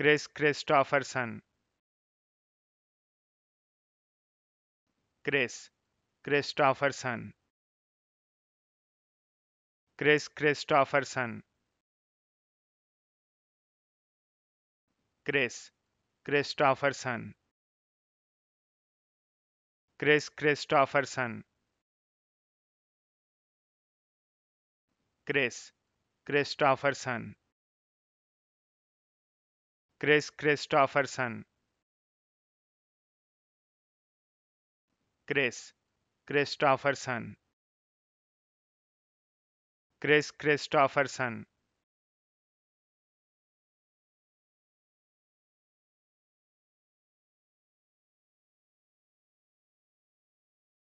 Chris Christopherson. Chris Christopherson. Chris Christopherson. Chris Christopherson. Chris Christopherson. Chris Christopherson. Chris Christopherson. Chris Christopherson. Chris Christopherson.